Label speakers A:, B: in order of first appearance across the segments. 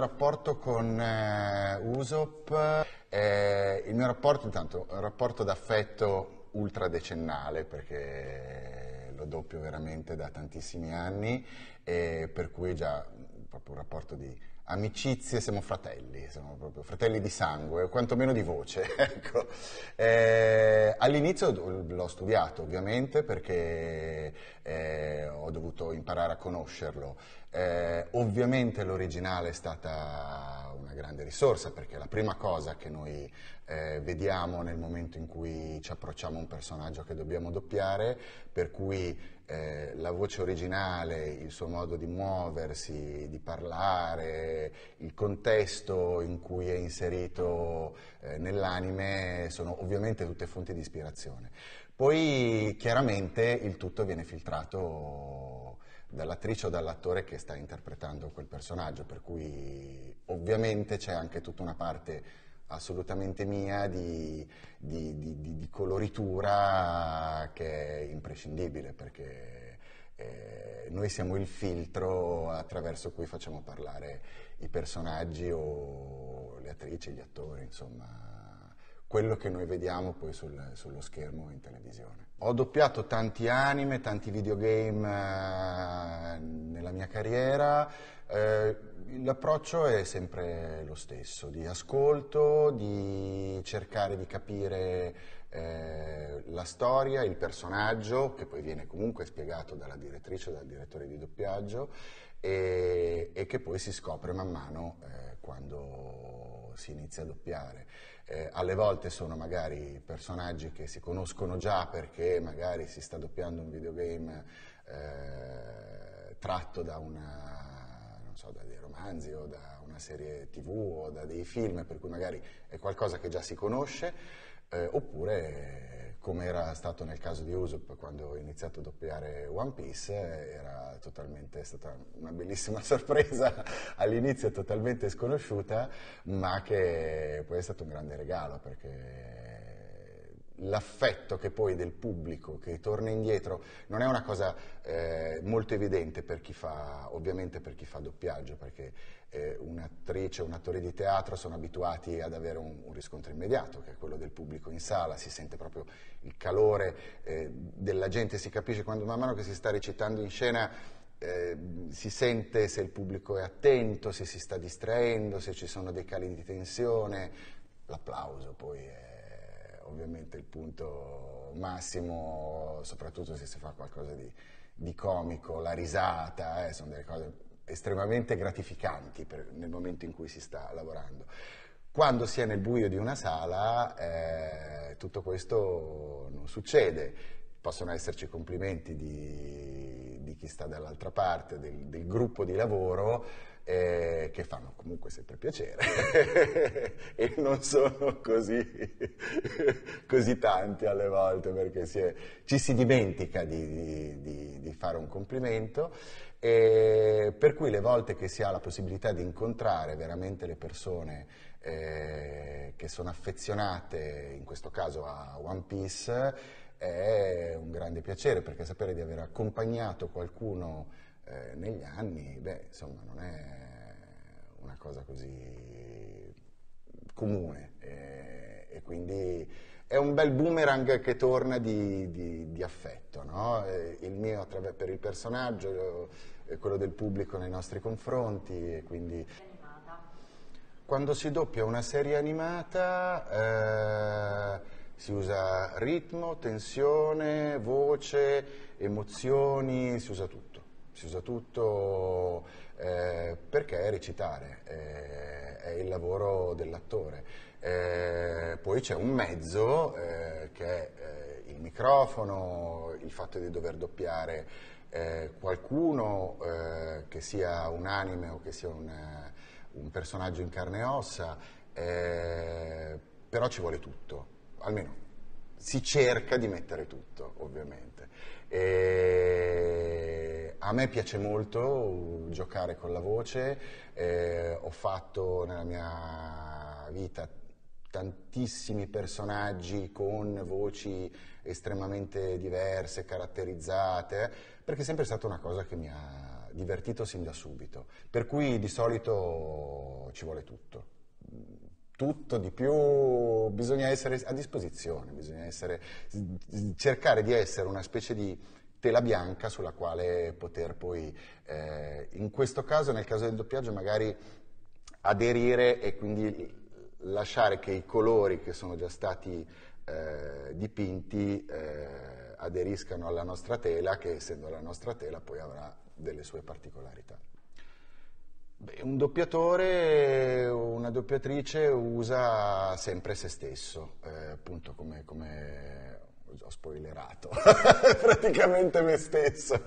A: mio rapporto con eh, Usop, eh, il mio rapporto intanto è un rapporto d'affetto ultra decennale perché lo doppio veramente da tantissimi anni e per cui già proprio un rapporto di amicizie, siamo fratelli, siamo proprio fratelli di sangue, quantomeno di voce. ecco. eh, all'inizio l'ho studiato ovviamente perché eh, ho dovuto imparare a conoscerlo. Eh, ovviamente l'originale è stata grande risorsa perché la prima cosa che noi eh, vediamo nel momento in cui ci approcciamo a un personaggio che dobbiamo doppiare, per cui eh, la voce originale, il suo modo di muoversi, di parlare, il contesto in cui è inserito eh, nell'anime sono ovviamente tutte fonti di ispirazione. Poi chiaramente il tutto viene filtrato dall'attrice o dall'attore che sta interpretando quel personaggio, per cui ovviamente c'è anche tutta una parte assolutamente mia di, di, di, di coloritura che è imprescindibile perché eh, noi siamo il filtro attraverso cui facciamo parlare i personaggi o le attrici, gli attori, insomma quello che noi vediamo poi sul, sullo schermo in televisione. Ho doppiato tanti anime, tanti videogame eh, nella mia carriera, eh, l'approccio è sempre lo stesso, di ascolto, di cercare di capire eh, la storia, il personaggio, che poi viene comunque spiegato dalla direttrice dal direttore di doppiaggio, e, e, che poi si scopre man mano eh, quando si inizia a doppiare. Eh, alle volte sono magari personaggi che si conoscono già perché magari si sta doppiando un videogame eh, tratto da una, so, da dei romanzi o da una serie tv o da dei film, per cui magari è qualcosa che già si conosce, eh, oppure come era stato nel caso di Usopp quando ho iniziato a doppiare One Piece, era totalmente stata una bellissima sorpresa all'inizio, totalmente sconosciuta, ma che poi è stato un grande regalo perché l'affetto che poi del pubblico che torna indietro non è una cosa eh, molto evidente per chi fa, ovviamente per chi fa doppiaggio, perché eh, un'attrice o un attore di teatro sono abituati ad avere un, un, riscontro immediato, che è quello del pubblico in sala, si sente proprio il calore eh, della gente, si capisce quando man mano che si sta recitando in scena eh, si sente se il pubblico è attento, se si sta distraendo, se ci sono dei cali di tensione, l'applauso poi è ovviamente il punto massimo, soprattutto se si fa qualcosa di, di comico, la risata, eh, sono delle cose estremamente gratificanti per, nel momento in cui si sta lavorando. Quando si è nel buio di una sala eh, tutto questo non succede, possono esserci complimenti di chi sta dall'altra parte del, del gruppo di lavoro eh, che fanno comunque sempre piacere e non sono così, così, tanti alle volte perché si è, ci si dimentica di, di, di, di fare un complimento. E per cui le volte che si ha la possibilità di incontrare veramente le persone eh, che sono affezionate, in questo caso a One Piece, è un grande piacere perché sapere di aver accompagnato qualcuno eh, negli anni, beh, insomma, non è una cosa così comune eh, e quindi è un bel boomerang che torna di, di, di affetto, no? Eh, il mio per il personaggio, eh, quello del pubblico nei nostri confronti e quindi... Quando si doppia una serie animata... Eh, si usa ritmo, tensione, voce, emozioni, si usa tutto. Si usa tutto eh, perché recitare eh, è il lavoro dell'attore. Eh, poi c'è un mezzo eh, che è eh, il microfono, il fatto di dover doppiare eh, qualcuno che sia un anime o che sia un, un personaggio in carne e ossa, però ci vuole tutto almeno si cerca di mettere tutto, ovviamente. E a me piace molto giocare con la voce, eh, ho fatto nella mia vita tantissimi personaggi con voci estremamente diverse, caratterizzate, perché è sempre stata una cosa che mi ha divertito sin da subito, per cui di solito ci vuole tutto tutto, di più, bisogna essere a disposizione, bisogna essere, cercare di essere una specie di tela bianca sulla quale poter poi, eh, in questo caso, nel caso del doppiaggio, magari aderire e quindi lasciare che i colori che sono già stati eh, dipinti eh, aderiscano alla nostra tela, che essendo la nostra tela poi avrà delle sue particolarità. Beh, un doppiatore o una doppiatrice usa sempre se stesso, eh, appunto come, come ho spoilerato praticamente me stesso,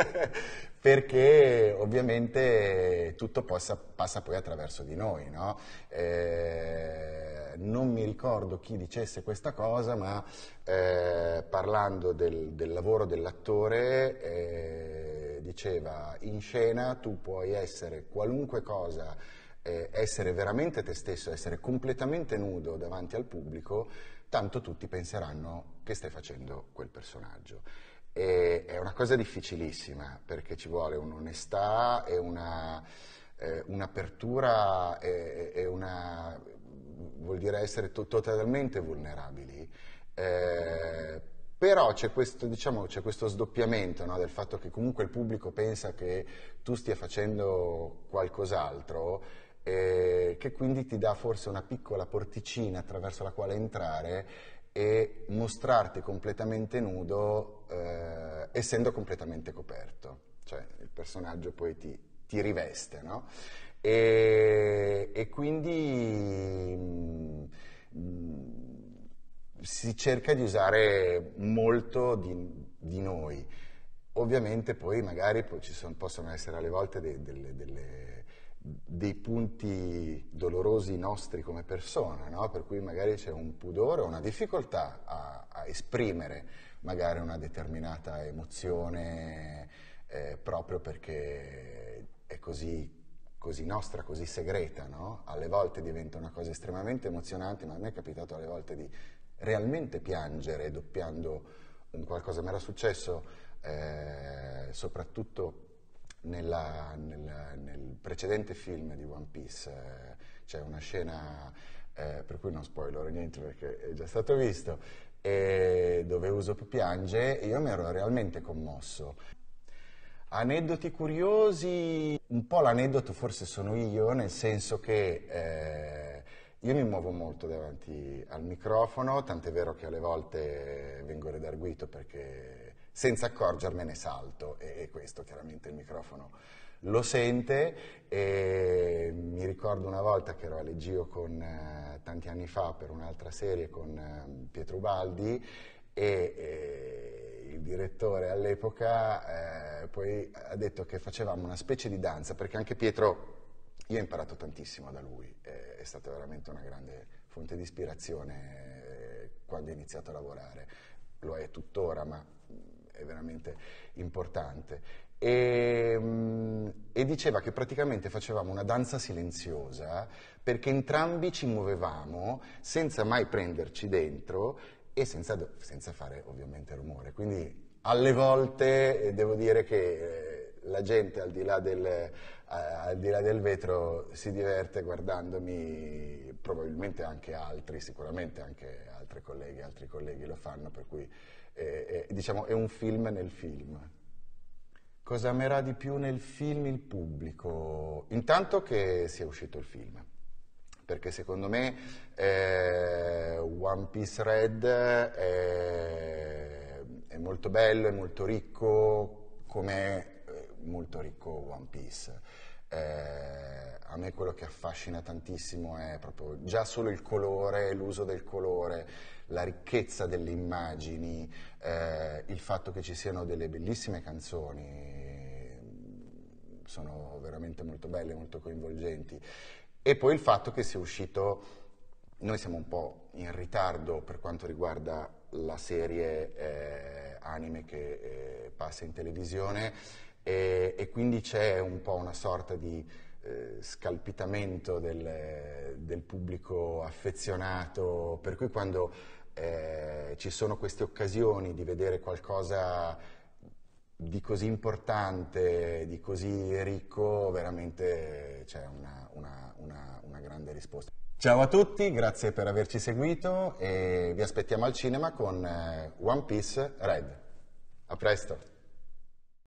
A: perché ovviamente tutto possa, passa poi attraverso di noi. No? Eh, non mi ricordo chi dicesse questa cosa, ma eh, parlando del, del, lavoro dell'attore... Eh, diceva in scena tu puoi essere qualunque cosa, eh, essere veramente te stesso, essere completamente nudo davanti al pubblico, tanto tutti penseranno che stai facendo quel personaggio. E è una cosa difficilissima perché ci vuole un'onestà e una, eh, un'apertura e, e, una, vuol dire essere to- totalmente vulnerabili. Eh, però c'è questo, diciamo, c'è questo sdoppiamento no? del fatto che comunque il pubblico pensa che tu stia facendo qualcos'altro eh, che quindi ti dà forse una piccola porticina attraverso la quale entrare e mostrarti completamente nudo eh, essendo completamente coperto, cioè il personaggio poi ti, ti riveste, no? e, e, quindi... Mh, mm, mh, mm, si cerca di usare molto di, di noi. Ovviamente poi magari poi sono, possono essere alle volte dei, delle, delle, dei punti dolorosi nostri come persona, no? per cui magari c'è un pudore o una difficoltà a, a esprimere magari una determinata emozione eh, proprio perché è così, così nostra, così segreta, no? Alle volte diventa una cosa estremamente emozionante, ma a me è capitato alle volte di realmente piangere doppiando un qualcosa. Mi era successo eh, soprattutto nella, nella, nel precedente film di One Piece, eh, c'è una scena, eh, per cui non spoilerò niente perché è già stato visto, e dove Usopp piange e io mi ero realmente commosso. Aneddoti curiosi, un po' l'aneddoto forse sono io, nel senso che eh, io mi muovo molto davanti al microfono, tant'è vero che alle volte vengo redarguito perché senza accorgermene salto e, e questo chiaramente il microfono lo sente e mi ricordo una volta che ero a Leggio con, eh, tanti anni fa per un'altra serie con eh, Pietro Baldi e, e, il direttore all'epoca eh, poi ha detto che facevamo una specie di danza perché anche Pietro io ho imparato tantissimo da lui, è stata veramente una grande fonte di ispirazione eh, quando ho iniziato a lavorare, lo è tuttora, ma mm, è veramente importante. E, mm, e, diceva che praticamente facevamo una danza silenziosa perché entrambi ci muovevamo senza mai prenderci dentro e senza, senza fare ovviamente rumore. Quindi alle volte eh, devo dire che eh, la gente al di là del, eh, al di là del vetro si diverte guardandomi, probabilmente anche altri, sicuramente anche altre colleghe, altri colleghi lo fanno, per cui è, eh, è, eh, diciamo, è un film nel film. Cosa amerà di più nel film il pubblico? Intanto che sia uscito il film, perché secondo me eh, One Piece Red è, è molto bello, è molto ricco come molto ricco One Piece. Eh, a me quello che affascina tantissimo è proprio già solo il colore, l'uso del colore, la ricchezza delle immagini, eh, il fatto che ci siano delle bellissime canzoni, mm, sono veramente molto belle, molto coinvolgenti, e poi il fatto che sia uscito noi siamo un po' in ritardo per quanto riguarda la serie eh, anime che eh, passa in televisione e, e quindi c'è un po' una sorta di eh, scalpitamento del, del, pubblico affezionato, per cui quando eh, ci sono queste occasioni di vedere qualcosa di così importante, di così ricco, veramente c'è una, una, una, una grande risposta. Ciao a tutti, grazie per averci seguito e vi aspettiamo al cinema con eh, One Piece Red. A presto!